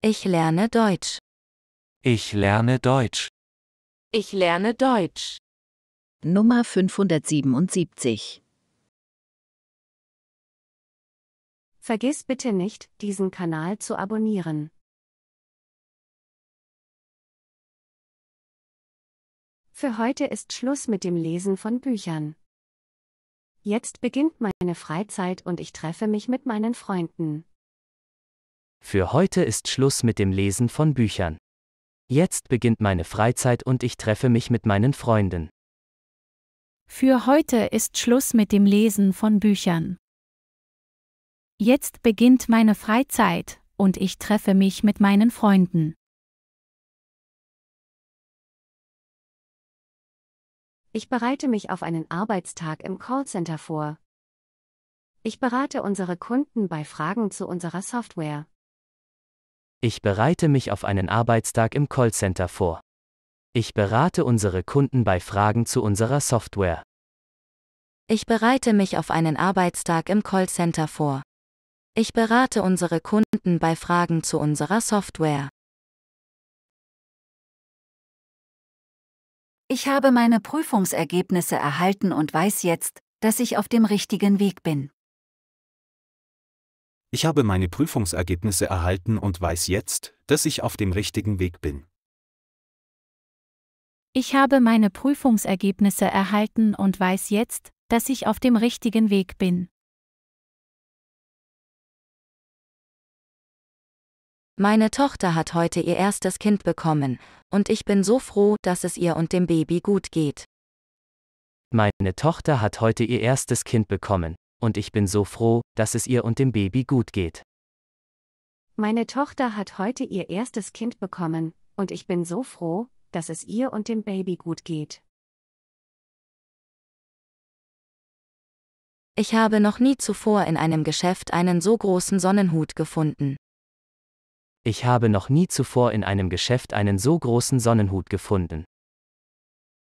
Ich lerne Deutsch. Ich lerne Deutsch. Ich lerne Deutsch. Nummer 577. Vergiss bitte nicht, diesen Kanal zu abonnieren. Für heute ist Schluss mit dem Lesen von Büchern. Jetzt beginnt meine Freizeit und ich treffe mich mit meinen Freunden. Für heute ist Schluss mit dem Lesen von Büchern. Jetzt beginnt meine Freizeit und ich treffe mich mit meinen Freunden. Für heute ist Schluss mit dem Lesen von Büchern. Jetzt beginnt meine Freizeit und ich treffe mich mit meinen Freunden. Ich bereite mich auf einen Arbeitstag im Callcenter vor. Ich berate unsere Kunden bei Fragen zu unserer Software. Ich bereite mich auf einen Arbeitstag im Callcenter vor. Ich berate unsere Kunden bei Fragen zu unserer Software. Ich bereite mich auf einen Arbeitstag im Callcenter vor. Ich berate unsere Kunden bei Fragen zu unserer Software. Ich habe meine Prüfungsergebnisse erhalten und weiß jetzt, dass ich auf dem richtigen Weg bin ich habe meine Prüfungsergebnisse erhalten und weiß jetzt, dass ich auf dem richtigen Weg bin. Ich habe meine Prüfungsergebnisse erhalten und weiß jetzt, dass ich auf dem richtigen Weg bin. Meine Tochter hat heute ihr erstes Kind bekommen, und ich bin so froh, dass es ihr und dem Baby gut geht. Meine Tochter hat heute ihr erstes Kind bekommen, und ich bin so froh, dass es ihr und dem Baby gut geht. Meine Tochter hat heute ihr erstes Kind bekommen, und ich bin so froh, dass es ihr und dem Baby gut geht. Ich habe noch nie zuvor in einem Geschäft einen so großen Sonnenhut gefunden. Ich habe noch nie zuvor in einem Geschäft einen so großen Sonnenhut gefunden.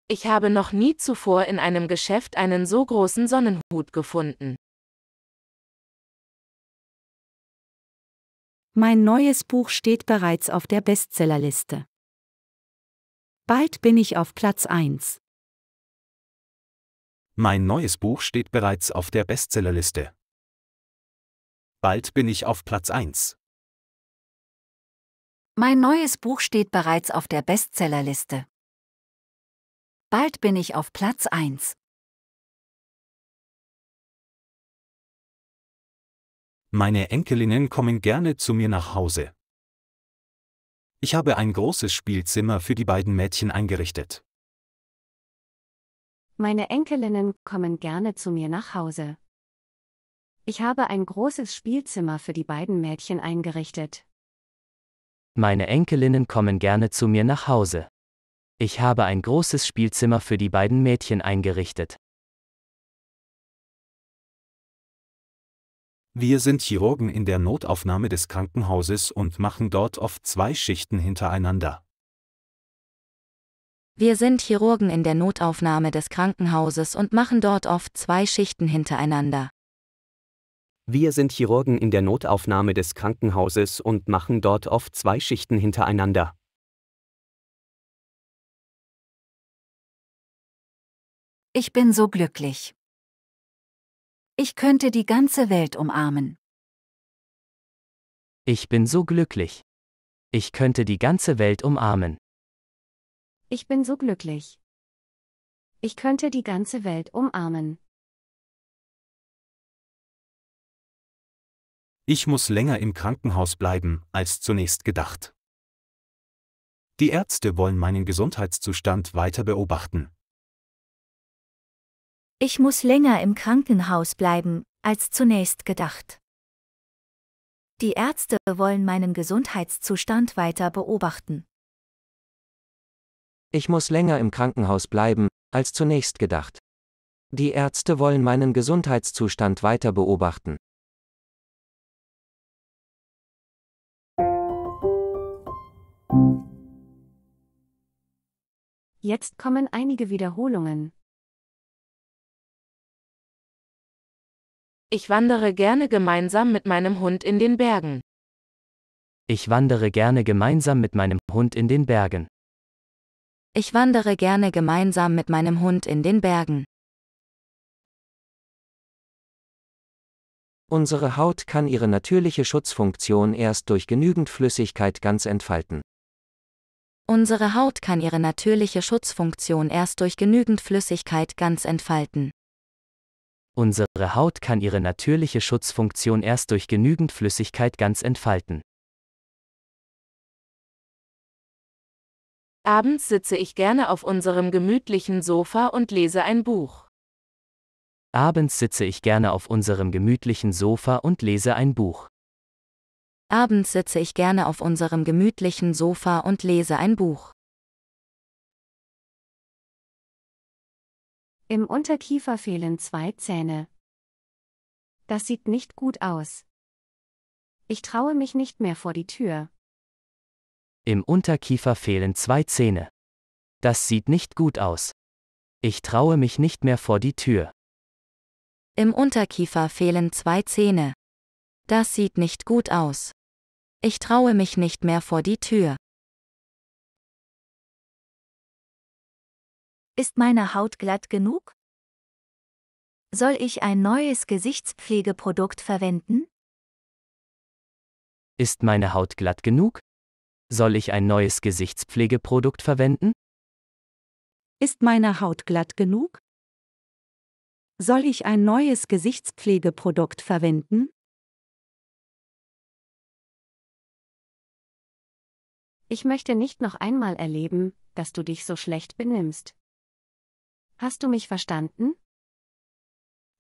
Ich habe noch nie zuvor in einem Geschäft einen so großen Sonnenhut gefunden. Mein neues Buch steht bereits auf der Bestsellerliste. Bald bin ich auf Platz 1. Mein neues Buch steht bereits auf der Bestsellerliste. Bald bin ich auf Platz 1. Mein neues Buch steht bereits auf der Bestsellerliste. Bald bin ich auf Platz 1. Meine Enkelinnen kommen gerne zu mir nach Hause. Ich habe ein großes Spielzimmer für die beiden Mädchen eingerichtet. Meine Enkelinnen kommen gerne zu mir nach Hause. Ich habe ein großes Spielzimmer für die beiden Mädchen eingerichtet. Meine Enkelinnen kommen gerne zu mir nach Hause. Ich habe ein großes Spielzimmer für die beiden Mädchen eingerichtet. Wir sind Chirurgen in der Notaufnahme des Krankenhauses und machen dort oft zwei Schichten hintereinander. Wir sind Chirurgen in der Notaufnahme des Krankenhauses und machen dort oft zwei Schichten hintereinander. Wir sind Chirurgen in der Notaufnahme des Krankenhauses und machen dort oft zwei Schichten hintereinander. Ich bin so glücklich. Ich könnte die ganze Welt umarmen. Ich bin so glücklich. Ich könnte die ganze Welt umarmen. Ich bin so glücklich. Ich könnte die ganze Welt umarmen. Ich muss länger im Krankenhaus bleiben, als zunächst gedacht. Die Ärzte wollen meinen Gesundheitszustand weiter beobachten. Ich muss länger im Krankenhaus bleiben, als zunächst gedacht. Die Ärzte wollen meinen Gesundheitszustand weiter beobachten. Ich muss länger im Krankenhaus bleiben, als zunächst gedacht. Die Ärzte wollen meinen Gesundheitszustand weiter beobachten. Jetzt kommen einige Wiederholungen. Ich wandere gerne gemeinsam mit meinem Hund in den Bergen. Ich wandere gerne gemeinsam mit meinem Hund in den Bergen. Ich wandere gerne gemeinsam mit meinem Hund in den Bergen. Unsere Haut kann ihre natürliche Schutzfunktion erst durch genügend Flüssigkeit ganz entfalten. Unsere Haut kann ihre natürliche Schutzfunktion erst durch genügend Flüssigkeit ganz entfalten. Unsere Haut kann ihre natürliche Schutzfunktion erst durch genügend Flüssigkeit ganz entfalten. Abends sitze ich gerne auf unserem gemütlichen Sofa und lese ein Buch. Abends sitze ich gerne auf unserem gemütlichen Sofa und lese ein Buch. Abends sitze ich gerne auf unserem gemütlichen Sofa und lese ein Buch. Im Unterkiefer fehlen zwei Zähne. Das sieht nicht gut aus. Ich traue mich nicht mehr vor die Tür. Im Unterkiefer fehlen zwei Zähne. Das sieht nicht gut aus. Ich traue mich nicht mehr vor die Tür. Im Unterkiefer fehlen zwei Zähne. Das sieht nicht gut aus. Ich traue mich nicht mehr vor die Tür. Ist meine Haut glatt genug? Soll ich ein neues Gesichtspflegeprodukt verwenden? Ist meine Haut glatt genug? Soll ich ein neues Gesichtspflegeprodukt verwenden? Ist meine Haut glatt genug? Soll ich ein neues Gesichtspflegeprodukt verwenden? Ich möchte nicht noch einmal erleben, dass du dich so schlecht benimmst. Hast du mich verstanden?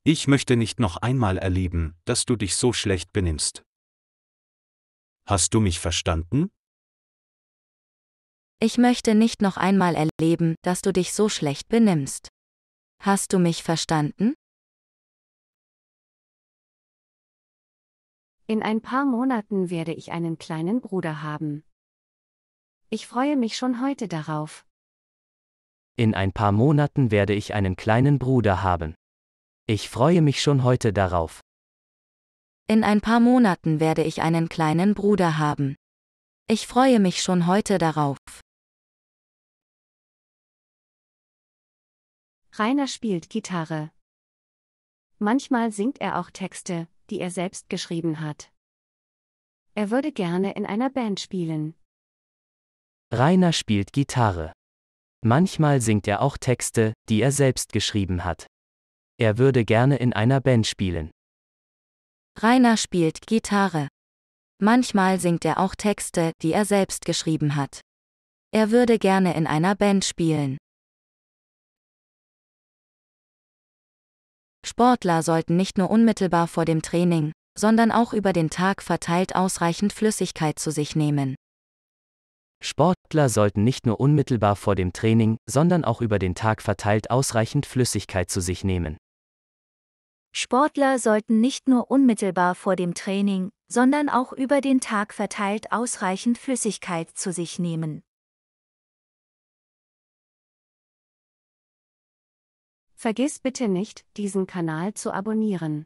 Ich möchte nicht noch einmal erleben, dass du dich so schlecht benimmst. Hast du mich verstanden? Ich möchte nicht noch einmal erleben, dass du dich so schlecht benimmst. Hast du mich verstanden? In ein paar Monaten werde ich einen kleinen Bruder haben. Ich freue mich schon heute darauf. In ein paar Monaten werde ich einen kleinen Bruder haben. Ich freue mich schon heute darauf. In ein paar Monaten werde ich einen kleinen Bruder haben. Ich freue mich schon heute darauf. Rainer spielt Gitarre. Manchmal singt er auch Texte, die er selbst geschrieben hat. Er würde gerne in einer Band spielen. Rainer spielt Gitarre. Manchmal singt er auch Texte, die er selbst geschrieben hat. Er würde gerne in einer Band spielen. Rainer spielt Gitarre. Manchmal singt er auch Texte, die er selbst geschrieben hat. Er würde gerne in einer Band spielen. Sportler sollten nicht nur unmittelbar vor dem Training, sondern auch über den Tag verteilt ausreichend Flüssigkeit zu sich nehmen. Sportler sollten nicht nur unmittelbar vor dem Training, sondern auch über den Tag verteilt ausreichend Flüssigkeit zu sich nehmen. Sportler sollten nicht nur unmittelbar vor dem Training, sondern auch über den Tag verteilt ausreichend Flüssigkeit zu sich nehmen. Vergiss bitte nicht, diesen Kanal zu abonnieren.